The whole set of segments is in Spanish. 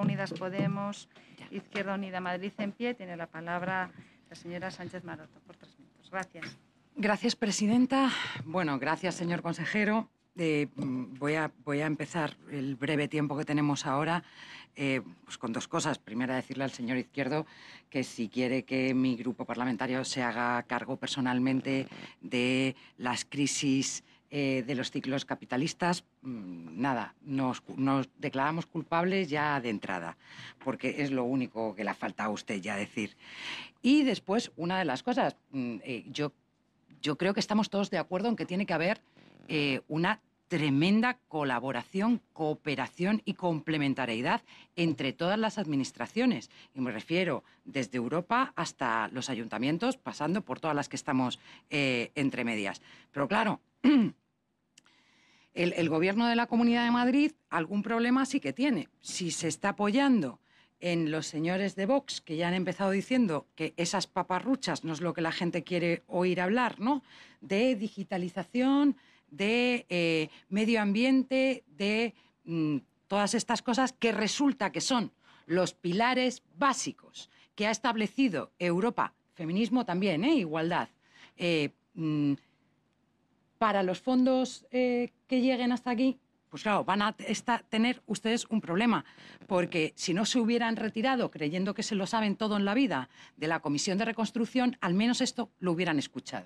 Unidas Podemos, Izquierda Unida Madrid en pie, tiene la palabra la señora Sánchez Maroto por tres minutos. Gracias. Gracias, presidenta. Bueno, gracias, señor consejero. Eh, voy, a, voy a empezar el breve tiempo que tenemos ahora eh, pues con dos cosas. Primera, decirle al señor Izquierdo que si quiere que mi grupo parlamentario se haga cargo personalmente de las crisis eh, de los ciclos capitalistas, mm, nada, nos, declaramos culpables ya de entrada, porque es lo único que le falta a usted ya decir. Y después, una de las cosas, mm, eh, yo, yo creo que estamos todos de acuerdo en que tiene que haber eh, una tremenda colaboración, cooperación y complementariedad entre todas las administraciones. Y me refiero desde Europa hasta los ayuntamientos, pasando por todas las que estamos eh, entre medias. Pero claro, el, gobierno de la Comunidad de Madrid algún problema sí que tiene. Si se está apoyando en los señores de Vox, que ya han empezado diciendo que esas paparruchas no es lo que la gente quiere oír hablar, ¿no? De digitalización, de eh, medio ambiente, de mm, todas estas cosas que resulta que son los pilares básicos que ha establecido Europa, feminismo también, ¿eh? igualdad, eh, mm, para los fondos eh, que lleguen hasta aquí, pues claro, van a tener ustedes un problema, porque si no se hubieran retirado creyendo que se lo saben todo en la vida de la Comisión de Reconstrucción, al menos esto lo hubieran escuchado.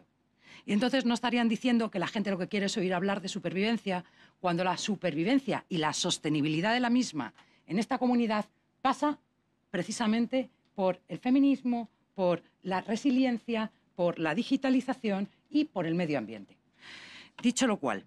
Y entonces no estarían diciendo que la gente lo que quiere es oír hablar de supervivencia, cuando la supervivencia y la sostenibilidad de la misma en esta comunidad pasa precisamente por el feminismo, por la resiliencia, por la digitalización y por el medio ambiente. Dicho lo cual,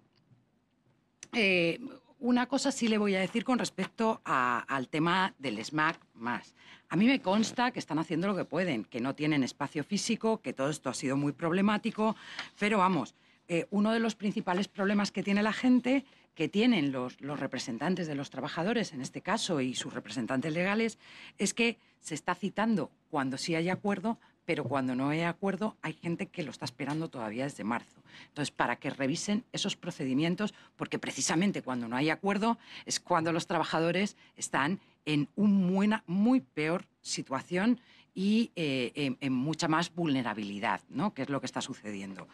eh, una cosa sí le voy a decir con respecto al tema del SMAC más. A mí me consta que están haciendo lo que pueden, que no tienen espacio físico, que todo esto ha sido muy problemático, pero vamos, eh, uno de los principales problemas que tiene la gente, que tienen los, los representantes de los trabajadores en este caso y sus representantes legales, es que se está citando, cuando sí hay acuerdo, pero cuando no hay acuerdo hay gente que lo está esperando todavía desde marzo. Entonces, para que revisen esos procedimientos, porque precisamente cuando no hay acuerdo es cuando los trabajadores están en una muy peor situación y eh, en, mucha más vulnerabilidad, ¿no? que es lo que está sucediendo.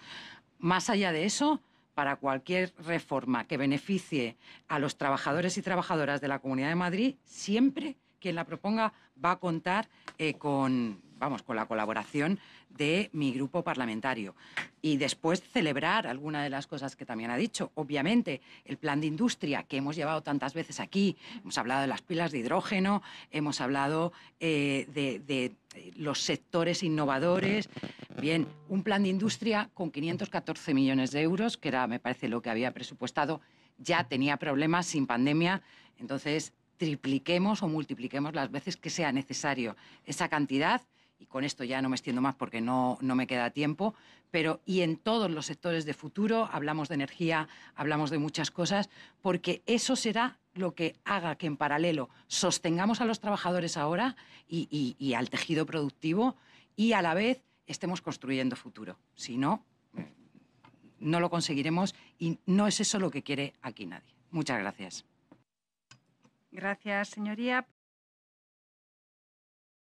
Más allá de eso, para cualquier reforma que beneficie a los trabajadores y trabajadoras de la Comunidad de Madrid, siempre quien la proponga va a contar eh, con, vamos, con la colaboración de mi grupo parlamentario. Y después celebrar alguna de las cosas que también ha dicho. Obviamente, el plan de industria que hemos llevado tantas veces aquí. Hemos hablado de las pilas de hidrógeno, hemos hablado eh, de, de eh, los sectores innovadores. Bien, un plan de industria con 514 millones de euros, que era, me parece, lo que había presupuestado. Ya tenía problemas sin pandemia. Entonces, tripliquemos o multipliquemos las veces que sea necesario esa cantidad y con esto ya no me extiendo más porque no, no me queda tiempo, pero y en todos los sectores de futuro, hablamos de energía, hablamos de muchas cosas, porque eso será lo que haga que en paralelo sostengamos a los trabajadores ahora y, y al tejido productivo y a la vez estemos construyendo futuro. Si no, no lo conseguiremos y no es eso lo que quiere aquí nadie. Muchas gracias. Gracias, señoría.